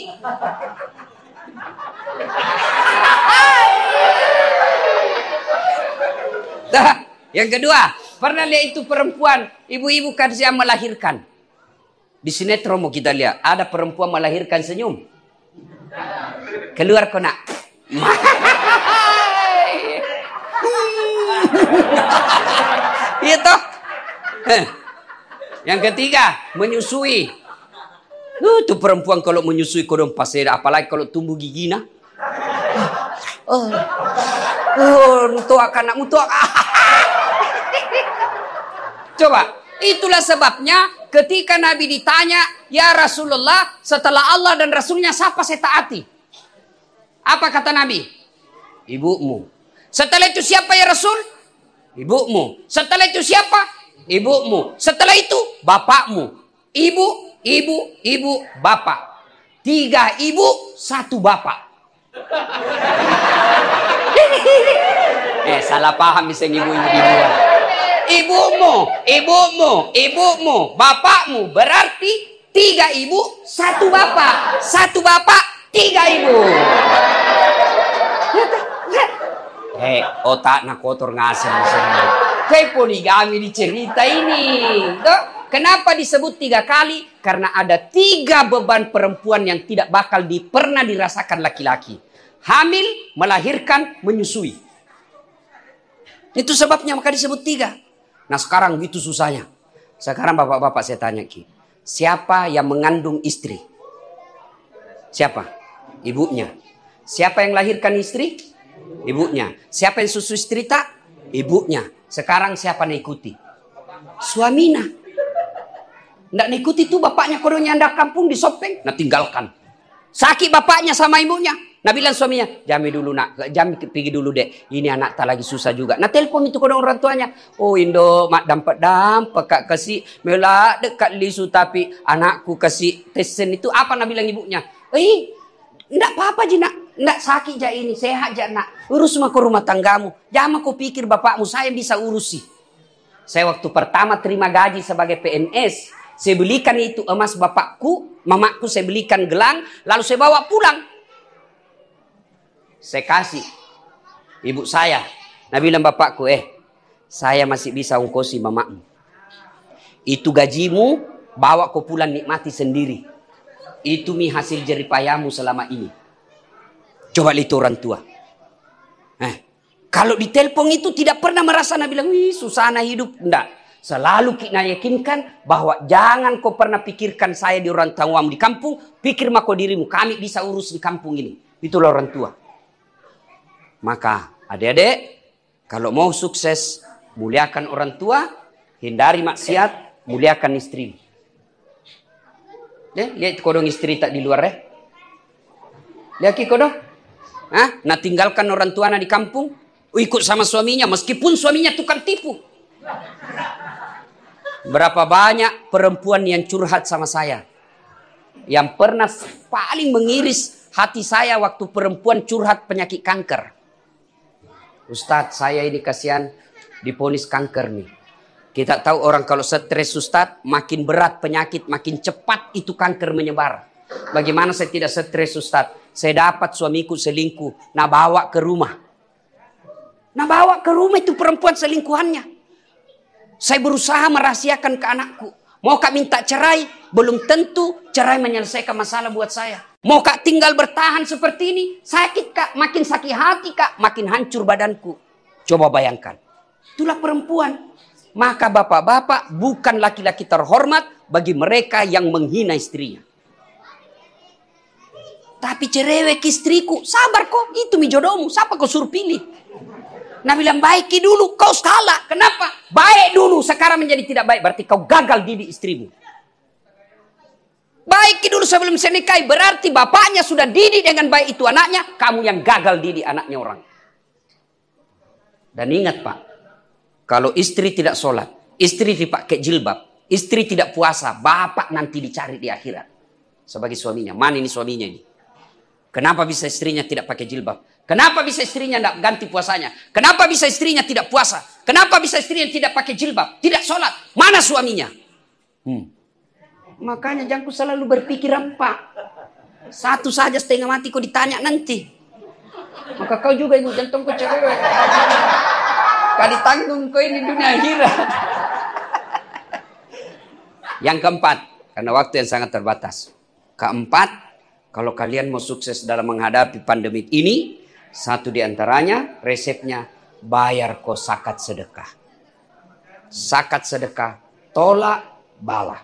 Dah, yang kedua, pernah lihat itu perempuan, ibu-ibu kerja melahirkan. Di sinetron mau kita lihat, ada perempuan melahirkan senyum. Keluar kena. Itu. Yang ketiga, menyusui. Uh, tuh perempuan kalau menyusui kodong pasir, apalagi kalau tumbuh gigi nak. Oh, oh, akan nak Coba, Itulah sebabnya ketika Nabi ditanya, Ya Rasulullah, setelah Allah dan Rasulnya siapa saya taati? Apa kata Nabi? Ibumu. Setelah itu siapa ya Rasul? Ibumu. Setelah itu siapa? Ibumu. Setelah itu bapakmu. Ibu, ibu, ibu, bapak. Tiga ibu, satu bapak. eh salah paham bisa ibu-ibu ibumu, ibumu, ibumu, bapakmu. Berarti tiga ibu, satu bapak. Satu bapak, tiga ibu. Ya eh, otaknya otak nak kotor ngasih misalnya. Kayak poligami di cerita ini. Tuh. Kenapa disebut tiga kali? Karena ada tiga beban perempuan yang tidak bakal di, pernah dirasakan laki-laki. Hamil, melahirkan, menyusui. Itu sebabnya maka disebut tiga. Nah sekarang gitu susahnya. Sekarang bapak-bapak saya tanya Ki. Siapa yang mengandung istri? Siapa? Ibunya. Siapa yang lahirkan istri? Ibunya. Siapa yang susu istri tak? Ibunya. Sekarang siapa yang ikuti? Suamina. Tidak ikuti tuh bapaknya kodonya anda kampung di sopeng. Nah tinggalkan. Sakit bapaknya sama ibunya. Nak bilang suaminya, jami dulu nak, jami pergi dulu dek. Ini anak tak lagi susah juga. Nak telefon itu kepada orang tuanya. Oh Indo, mak dampak dampak kak kasih mela dekat lisu tapi anakku kasih tesen itu apa nak bilang ibunya? Eh, tidak apa-apa je nak. Tidak sakit je ini, sehat je nak. Urus mah ke rumah tanggamu. Jangan kau pikir bapakmu saya bisa urusi. Saya waktu pertama terima gaji sebagai PNS, saya belikan itu emas bapakku Mamaku saya belikan gelang, lalu saya bawa pulang. Saya kasih ibu saya. Nabi bilang bapakku, eh saya masih bisa ungkosi mamamu. Itu gajimu, bawa kau pulang nikmati sendiri. Itu mi hasil jeripayamu selama ini. Coba lihat orang tua. Eh, kalau ditelepon itu tidak pernah merasa Nabi bilang, wih susah hidup. Enggak. Selalu kita yakinkan bahwa jangan kau pernah pikirkan saya di orang tuamu di kampung. Pikir mako dirimu, kami bisa urus di kampung ini. Itulah orang tua. Maka adik-adik, kalau mau sukses, muliakan orang tua, hindari maksiat, muliakan istri. Ya, lihat kodong istri tak di luar ya. Lihat kodong. Hah? Nah tinggalkan orang tua anak di kampung, ikut sama suaminya meskipun suaminya tukang tipu. Berapa banyak perempuan yang curhat sama saya. Yang pernah paling mengiris hati saya waktu perempuan curhat penyakit kanker. Ustadz, saya ini kasihan diponis kanker nih. Kita tahu orang kalau stres Ustadz, makin berat penyakit, makin cepat itu kanker menyebar. Bagaimana saya tidak stres Ustadz? Saya dapat suamiku selingkuh, nah bawa ke rumah. Nah bawa ke rumah itu perempuan selingkuhannya. Saya berusaha merahasiakan ke anakku. Mau kak minta cerai? Belum tentu cerai menyelesaikan masalah buat saya. Mau kak tinggal bertahan seperti ini? Sakit kak, makin sakit hati kak, makin hancur badanku. Coba bayangkan. Itulah perempuan. Maka bapak-bapak bukan laki-laki terhormat bagi mereka yang menghina istrinya. Tapi cerewek istriku, sabar kok, itu mi jodohmu, siapa kau suruh pilih? Nabi bilang baiki dulu, kau salah. Kenapa? Baik dulu, sekarang menjadi tidak baik. Berarti kau gagal didik istrimu. Baiki dulu sebelum senikai berarti bapaknya sudah didik dengan baik itu anaknya. Kamu yang gagal didik anaknya orang. Dan ingat pak, kalau istri tidak sholat, istri dipakai jilbab, istri tidak puasa, bapak nanti dicari di akhirat. Sebagai suaminya, mana ini suaminya ini? Kenapa bisa istrinya tidak pakai jilbab? Kenapa bisa istrinya tidak ganti puasanya? Kenapa bisa istrinya tidak puasa? Kenapa bisa istrinya tidak pakai jilbab? Tidak sholat? Mana suaminya? Hmm. Makanya jangan selalu berpikir empat. Satu saja setengah mati kau ditanya nanti. Maka kau juga ibu jantung kau cewek. Kali tanggung kau ini dunia akhirat. Yang keempat, karena waktu yang sangat terbatas. Keempat, kalau kalian mau sukses dalam menghadapi pandemi ini, satu di antaranya resepnya bayar kau sakat sedekah. sakat sedekah tolak bala.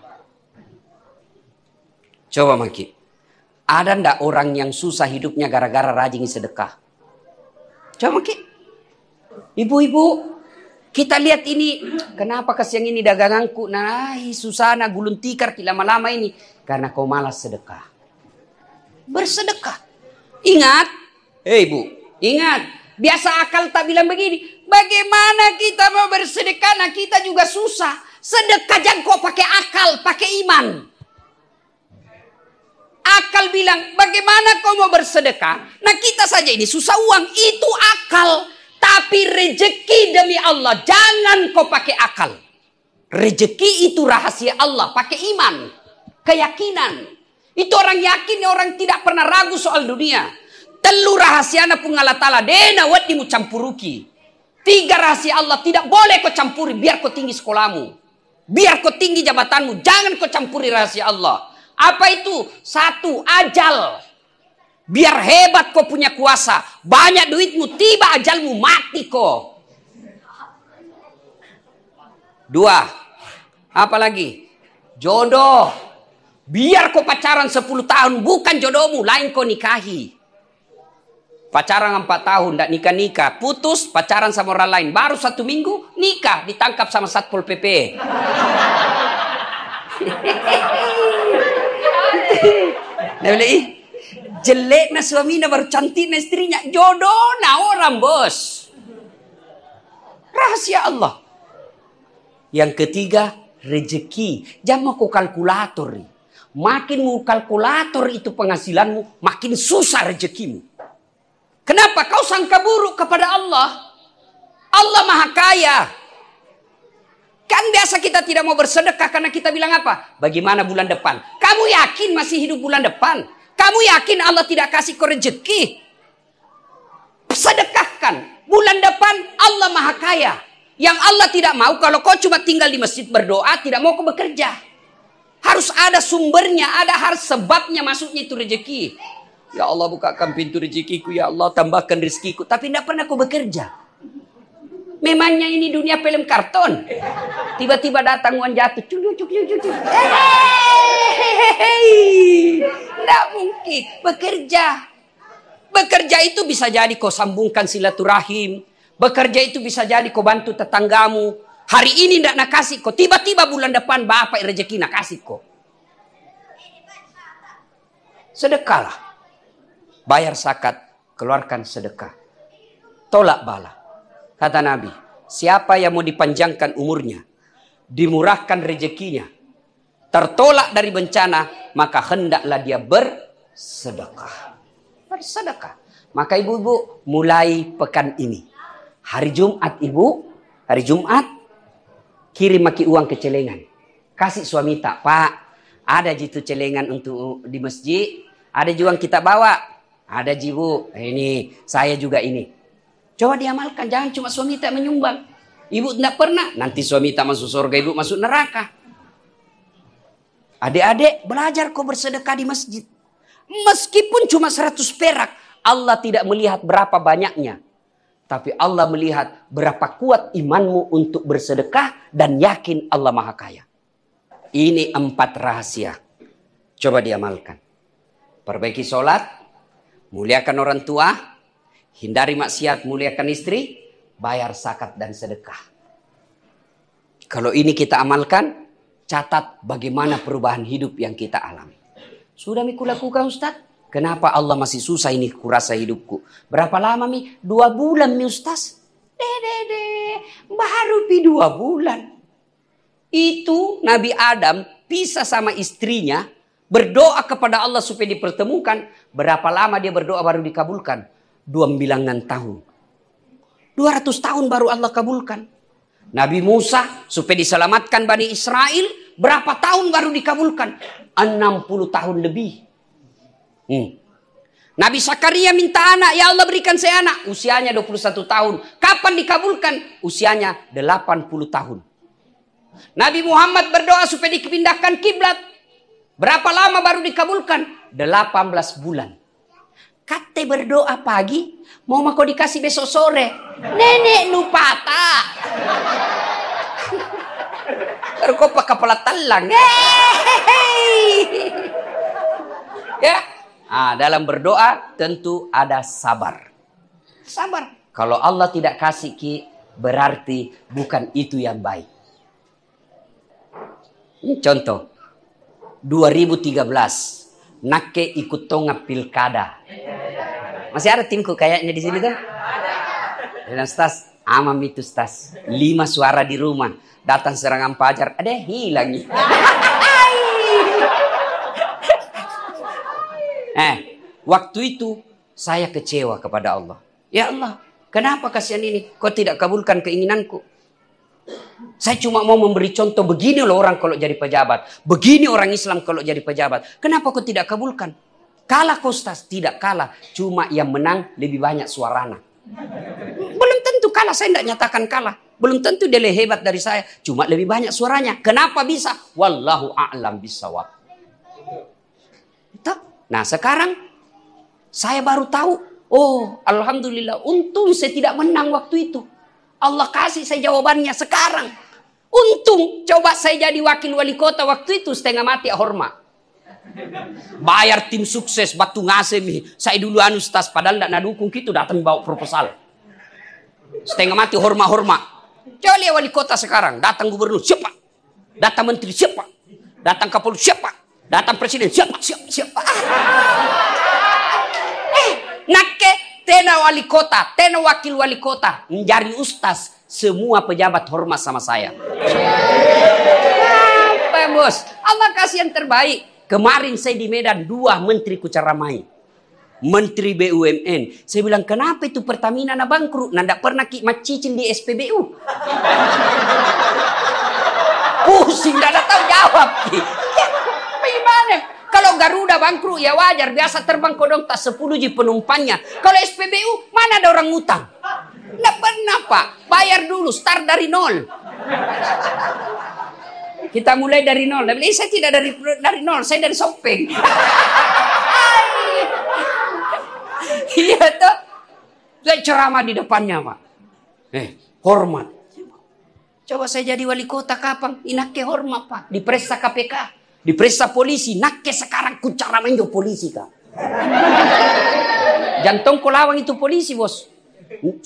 Coba maki. Ada ndak orang yang susah hidupnya gara-gara rajin sedekah? Coba maki. Ibu-ibu, kita lihat ini, kenapa kesiang ini daganganku? Nah, susana gulung tikar lama-lama ini. Karena kau malas sedekah. Bersedekah. Ingat, hei ibu, Ingat, biasa akal tak bilang begini. Bagaimana kita mau bersedekah? Nah kita juga susah. Sedekah jangan kok pakai akal, pakai iman. Akal bilang, bagaimana kau mau bersedekah? Nah kita saja ini susah uang. Itu akal. Tapi rejeki demi Allah, jangan kau pakai akal. Rejeki itu rahasia Allah, pakai iman. Keyakinan. Itu orang yakin, orang tidak pernah ragu soal dunia. Telu rahasiana pun Allah Ta'ala. Dena wadimu campuruki. Tiga rahasia Allah tidak boleh kau campuri. Biar kau tinggi sekolahmu. Biar kau tinggi jabatanmu. Jangan kau campuri rahasia Allah. Apa itu? Satu, ajal. Biar hebat kau punya kuasa. Banyak duitmu, tiba ajalmu, mati kau. Dua. Apa lagi? Jodoh. Biar kau pacaran 10 tahun, bukan jodohmu, lain kau nikahi. Pacaran empat tahun, tidak nikah-nikah. Putus, pacaran sama orang lain. Baru satu minggu, nikah. Ditangkap sama Satpol PP. E. Nabi jelek na suaminya baru cantik na istrinya. Jodoh na orang bos. Rahasia Allah. Yang ketiga, rezeki. Jangan mau kalkulator. Makin mau kalkulator itu penghasilanmu, makin susah rezekimu. Kenapa kau sangka buruk kepada Allah? Allah Maha Kaya. Kan biasa kita tidak mau bersedekah karena kita bilang apa? Bagaimana bulan depan? Kamu yakin masih hidup bulan depan? Kamu yakin Allah tidak kasih kau rezeki? Sedekahkan. Bulan depan Allah Maha Kaya. Yang Allah tidak mau kalau kau cuma tinggal di masjid berdoa, tidak mau kau bekerja. Harus ada sumbernya, ada harus sebabnya masuknya itu rezeki. Ya Allah bukakan pintu rezekiku, ya Allah tambahkan rezekiku. Tapi tidak pernah kau bekerja. Memangnya ini dunia film karton. Tiba-tiba datang uang jatuh. Cuk, cuk, cuk, cuk, cuk. Eh, hei, tidak mungkin. Bekerja. Bekerja itu bisa jadi kau sambungkan silaturahim. Bekerja itu bisa jadi kau bantu tetanggamu. Hari ini tidak nak kasih kau. Tiba-tiba bulan depan bapak rezeki nak kasih kau. Sedekalah bayar zakat, keluarkan sedekah. Tolak bala. Kata Nabi, siapa yang mau dipanjangkan umurnya, dimurahkan rezekinya, tertolak dari bencana, maka hendaklah dia bersedekah. Bersedekah. Maka ibu-ibu mulai pekan ini. Hari Jumat ibu, hari Jumat, kirim maki uang ke celengan. Kasih suami tak, Pak, ada jitu celengan untuk di masjid, ada juga yang kita bawa. Ada jibu, ini saya juga ini. Coba diamalkan, jangan cuma suami tak menyumbang. Ibu tidak pernah, nanti suami tak masuk surga, ibu masuk neraka. Adik-adik, belajar kau bersedekah di masjid. Meskipun cuma 100 perak, Allah tidak melihat berapa banyaknya. Tapi Allah melihat berapa kuat imanmu untuk bersedekah dan yakin Allah Maha Kaya. Ini empat rahasia. Coba diamalkan. Perbaiki sholat, Muliakan orang tua, hindari maksiat, muliakan istri, bayar zakat dan sedekah. Kalau ini kita amalkan, catat bagaimana perubahan hidup yang kita alami. Sudah miku lakukan Ustaz? Kenapa Allah masih susah ini kurasa hidupku? Berapa lama mi? Dua bulan mi Ustaz? Dede, baru pi dua bulan. Itu Nabi Adam pisah sama istrinya, berdoa kepada Allah supaya dipertemukan. Berapa lama dia berdoa baru dikabulkan? Dua bilangan tahun. 200 tahun baru Allah kabulkan. Nabi Musa supaya diselamatkan Bani Israel berapa tahun baru dikabulkan? 60 tahun lebih. Hmm. Nabi Sakaria minta anak, ya Allah berikan saya anak. Usianya 21 tahun. Kapan dikabulkan? Usianya 80 tahun. Nabi Muhammad berdoa supaya dipindahkan kiblat. Berapa lama baru dikabulkan? 18 bulan. Kate berdoa pagi, mau mako dikasih besok sore. Nenek lupa tak. Kau pakai kepala talang. ya. Nah, dalam berdoa tentu ada sabar. Sabar. Kalau Allah tidak kasih ki, berarti bukan itu yang baik. Contoh, 2013 Nake ikut tonga pilkada. Masih ada timku kayaknya di sini tuh. Dan stas, amam itu stas. Lima suara di rumah. Datang serangan pajar. Ada hilang. eh, waktu itu saya kecewa kepada Allah. Ya Allah, kenapa kasihan ini? Kau tidak kabulkan keinginanku. Saya cuma mau memberi contoh begini loh orang kalau jadi pejabat. Begini orang Islam kalau jadi pejabat. Kenapa kau tidak kabulkan? Kalah Kostas tidak kalah. Cuma yang menang lebih banyak suarana. Belum tentu kalah. Saya tidak nyatakan kalah. Belum tentu dia lebih hebat dari saya. Cuma lebih banyak suaranya. Kenapa bisa? Wallahu a'lam bisawab. Nah sekarang saya baru tahu. Oh alhamdulillah untung saya tidak menang waktu itu. Allah kasih saya jawabannya sekarang. Untung coba saya jadi wakil wali kota waktu itu setengah mati ah, hormat. Bayar tim sukses batu ngasem Saya dulu anu padahal tidak nadukung gitu datang bawa proposal. Setengah mati hormat-hormat. Coba lihat wali kota sekarang. Datang gubernur siapa? Datang menteri siapa? Datang kapolri siapa? Datang presiden siapa? Siapa? Siapa? Ah. Eh, ke tena wali kota, tena wakil wali kota, menjadi ustaz, semua pejabat hormat sama saya. Apa bos? Allah kasih yang terbaik. Kemarin saya di Medan dua menteri kucaramai. Menteri BUMN. Saya bilang kenapa itu Pertamina na bangkrut? Nanda pernah kik cicil di SPBU. Pusing, nanda tahu jawab. Kik. Kalau Garuda bangkrut ya wajar, biasa terbang kodong tak 10 ji penumpangnya. Kalau SPBU mana ada orang utang? Nggak pernah Pak, bayar dulu, start dari nol. Kita mulai dari nol. Dia saya tidak dari dari nol, saya dari shopping. iya tuh. Dia ceramah di depannya, Pak. Eh, hormat. Coba saya jadi wali kota kapan? Inake hormat, Pak. di presa KPK. Diperiksa polisi, ke sekarang kucara menjo polisi kak. Jantung kolawang itu polisi bos.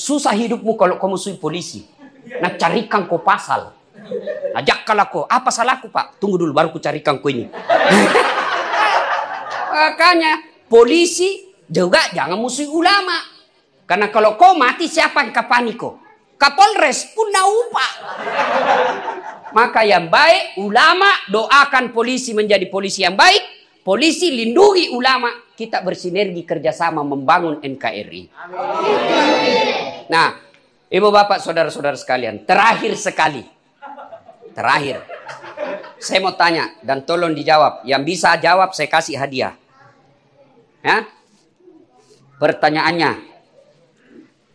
Susah hidupmu kalau kamu sui polisi. Nak carikan kau pasal. ajak kalau kau Apa ah, salahku pak? Tunggu dulu baru ku carikan kau ini. Makanya polisi juga jangan musuh ulama. Karena kalau kau mati siapa yang kapani kau? Kapolres pun naupa. Maka yang baik ulama doakan polisi menjadi polisi yang baik. Polisi lindungi ulama. Kita bersinergi kerjasama membangun NKRI. Nah, ibu bapak saudara-saudara sekalian. Terakhir sekali. Terakhir. Saya mau tanya dan tolong dijawab. Yang bisa jawab saya kasih hadiah. Ya? Pertanyaannya.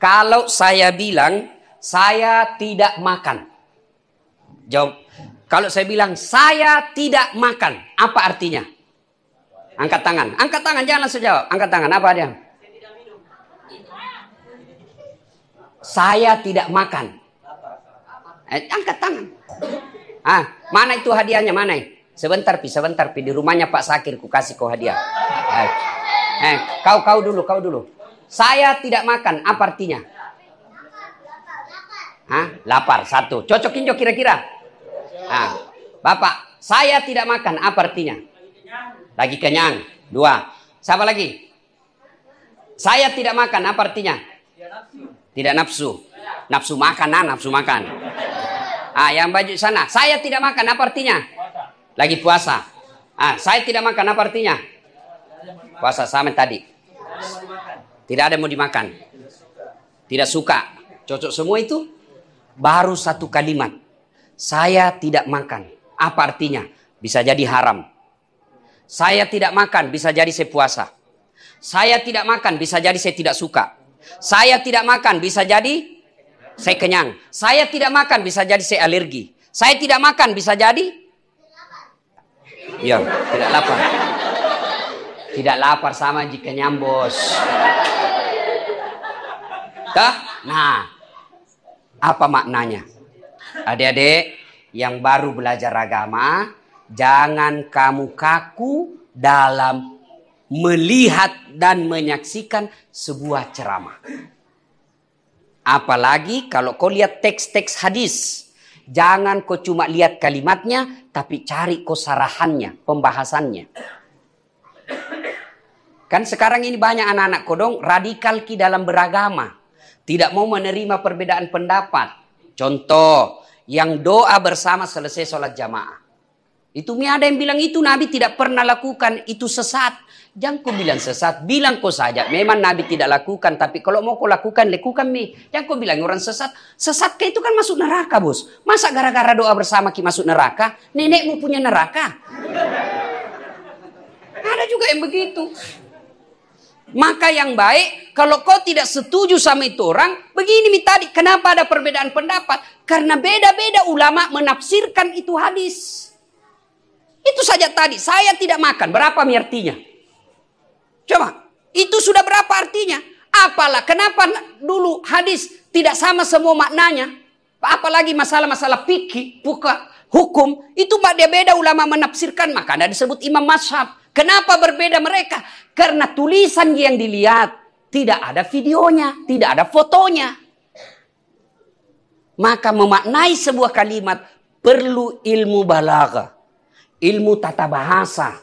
Kalau saya bilang saya tidak makan. Jawab. Kalau saya bilang saya tidak makan, apa artinya? Angkat tangan. Angkat tangan, jangan langsung jawab. Angkat tangan, apa dia? Saya tidak makan. Eh, angkat tangan. Ah, mana itu hadiahnya? Mana? Sebentar, pi, sebentar, pi. Di rumahnya Pak Sakir, ku kasih kau hadiah. Eh, eh, kau, kau dulu, kau dulu. Saya tidak makan, apa artinya? Hah? Lapar, satu. Cocokin jo kira-kira. Ah. Bapak, saya tidak makan. Apa artinya? Lagi kenyang. Dua. Siapa lagi? Saya tidak makan. Apa artinya? Tidak nafsu. Nafsu makan, makanan, nafsu makan. Ah, yang baju sana. Saya tidak makan. Apa artinya? Lagi puasa. Ah, saya tidak makan. Apa artinya? Puasa sama tadi. Tidak ada yang mau dimakan. Tidak suka. Cocok semua itu? baru satu kalimat. Saya tidak makan. Apa artinya? Bisa jadi haram. Saya tidak makan, bisa jadi saya puasa. Saya tidak makan, bisa jadi saya tidak suka. Saya tidak makan, bisa jadi saya kenyang. Saya tidak makan, bisa jadi saya alergi. Saya tidak makan, bisa jadi Iya, tidak lapar. Tidak lapar sama jika nyambos. Tah? Nah, apa maknanya? Adik-adik yang baru belajar agama, jangan kamu kaku dalam melihat dan menyaksikan sebuah ceramah. Apalagi kalau kau lihat teks-teks hadis, jangan kau cuma lihat kalimatnya, tapi cari kau sarahannya, pembahasannya. Kan sekarang ini banyak anak-anak kodong radikal ki dalam beragama. Tidak mau menerima perbedaan pendapat. Contoh, yang doa bersama selesai sholat jamaah. Itu mi ada yang bilang itu Nabi tidak pernah lakukan, itu sesat. Jangan kau bilang sesat, bilang kau saja. Memang Nabi tidak lakukan, tapi kalau mau kau lakukan, lakukan mi. Jangan kau bilang orang sesat. Sesat ke itu kan masuk neraka, bos. Masa gara-gara doa bersama ki masuk neraka? Nenekmu punya neraka? Ada juga yang begitu. Maka yang baik, kalau kau tidak setuju sama itu orang, begini mi tadi, kenapa ada perbedaan pendapat? Karena beda-beda ulama menafsirkan itu hadis. Itu saja tadi, saya tidak makan, berapa mi artinya? Coba, itu sudah berapa artinya? Apalah, kenapa dulu hadis tidak sama semua maknanya? Apalagi masalah-masalah fikih, buka, hukum, itu beda-beda ulama menafsirkan, ada disebut imam mashab. Kenapa berbeda mereka? Karena tulisan yang dilihat tidak ada videonya, tidak ada fotonya. Maka memaknai sebuah kalimat perlu ilmu balaga, ilmu tata bahasa.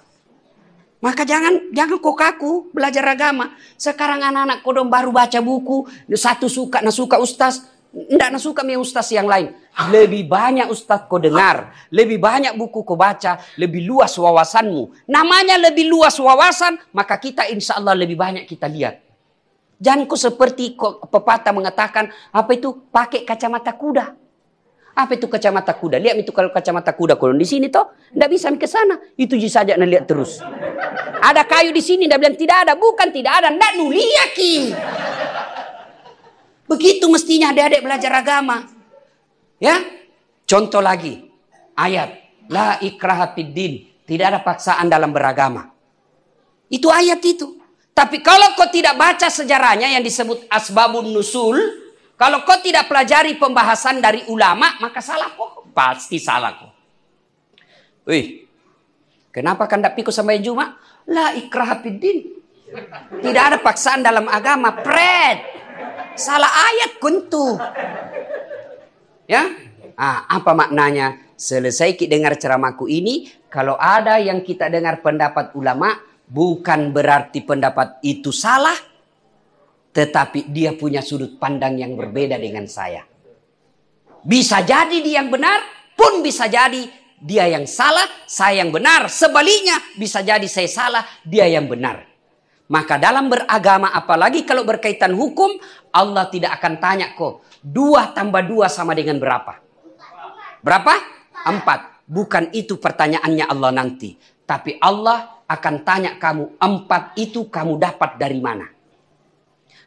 Maka jangan jangan kok kaku belajar agama. Sekarang anak-anak kodom baru baca buku, satu suka, nah suka ustaz, tidak nah suka mie ustaz yang lain. Lebih banyak Ustadz kau dengar, lebih banyak buku kau baca, lebih luas wawasanmu. Namanya lebih luas wawasan, maka kita insya Allah lebih banyak kita lihat. Jangan kau seperti pepatah mengatakan, apa itu pakai kacamata kuda. Apa itu kacamata kuda? Lihat itu kalau kacamata kuda kalau di sini toh ndak bisa ke sana. Itu saja nak lihat terus. Ada kayu di sini, ndak bilang tidak ada, bukan tidak ada, ndak nuliaki. Begitu mestinya adik-adik belajar agama. Ya? Contoh lagi. Ayat. La ikrahatidin, Tidak ada paksaan dalam beragama. Itu ayat itu. Tapi kalau kau tidak baca sejarahnya yang disebut asbabun nusul, kalau kau tidak pelajari pembahasan dari ulama, maka salah kok. Pasti salah kok. Wih, kenapa kan tidak pikul sampai Jumat? La ikrahatidin, Tidak ada paksaan dalam agama. Pred, Salah ayat kuntu. Ya? Ah, apa maknanya? Selesai kita dengar ceramahku ini, kalau ada yang kita dengar pendapat ulama, bukan berarti pendapat itu salah, tetapi dia punya sudut pandang yang berbeda dengan saya. Bisa jadi dia yang benar, pun bisa jadi dia yang salah, saya yang benar. Sebaliknya, bisa jadi saya salah, dia yang benar. Maka dalam beragama apalagi kalau berkaitan hukum Allah tidak akan tanya kok. Dua tambah dua sama dengan berapa? Berapa? Empat. Bukan itu pertanyaannya Allah nanti. Tapi Allah akan tanya kamu empat itu kamu dapat dari mana?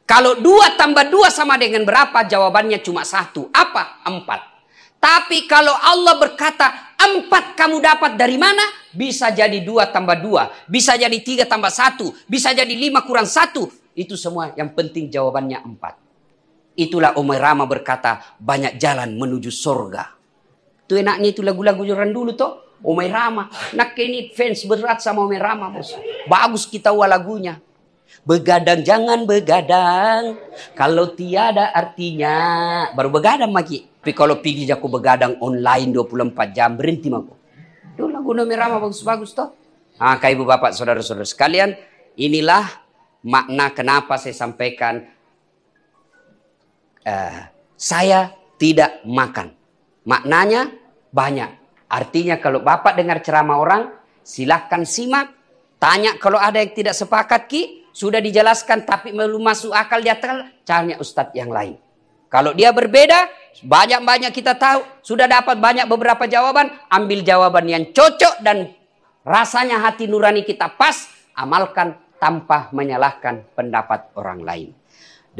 Kalau dua tambah dua sama dengan berapa? Jawabannya cuma satu. Apa? Empat. Tapi kalau Allah berkata empat kamu dapat dari mana? Bisa jadi dua tambah dua, bisa jadi tiga tambah satu, bisa jadi lima kurang satu. Itu semua yang penting jawabannya empat. Itulah Umar Rama berkata banyak jalan menuju sorga Itu enaknya itu lagu-lagu joran dulu toh. Umar Rama. Nak ini fans berat sama Umar Rama bos. Bagus kita wa lagunya. Begadang jangan begadang. Kalau tiada artinya. Baru begadang maki. Tapi kalau pergi jaku begadang online 24 jam. Berhenti maku. Itu lagu merah bagus-bagus toh. Ah, ibu bapak saudara-saudara sekalian. Inilah makna kenapa saya sampaikan. Uh, saya tidak makan. Maknanya banyak. Artinya kalau bapak dengar ceramah orang. Silahkan simak. Tanya kalau ada yang tidak sepakat ki sudah dijelaskan tapi belum masuk akal dia terlalu caranya ustadz yang lain. Kalau dia berbeda, banyak-banyak kita tahu, sudah dapat banyak beberapa jawaban, ambil jawaban yang cocok dan rasanya hati nurani kita pas, amalkan tanpa menyalahkan pendapat orang lain.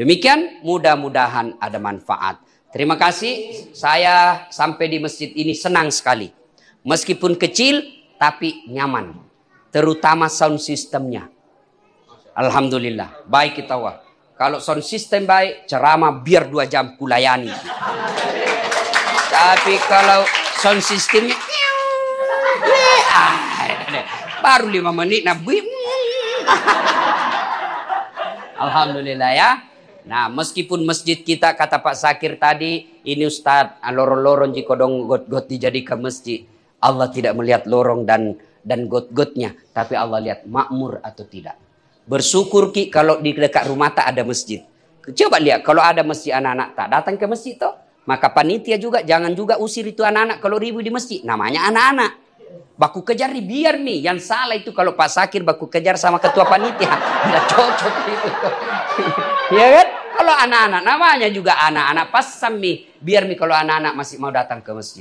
Demikian mudah-mudahan ada manfaat. Terima kasih, saya sampai di masjid ini senang sekali. Meskipun kecil, tapi nyaman. Terutama sound systemnya. Alhamdulillah. Baik kita wah. Kalau sound system baik, ceramah biar dua jam kulayani. Tapi kalau sound system baru lima menit nabi. Alhamdulillah ya. Nah, meskipun masjid kita kata Pak Sakir tadi, ini Ustad ah, lorong-lorong jika dong got-got dijadikan masjid. Allah tidak melihat lorong dan dan got-gotnya, tapi Allah lihat makmur atau tidak. Bersyukur Ki kalau di dekat rumah tak ada masjid. Coba lihat kalau ada masjid anak-anak tak datang ke masjid toh. Maka panitia juga jangan juga usir itu anak-anak kalau ribu di masjid. Namanya anak-anak. Baku kejar nih biar nih. Yang salah itu kalau Pak Sakir baku kejar sama ketua panitia. Tidak cocok itu. Iya kan? Kalau anak-anak namanya juga anak-anak pas semi Biar nih kalau anak-anak masih mau datang ke masjid.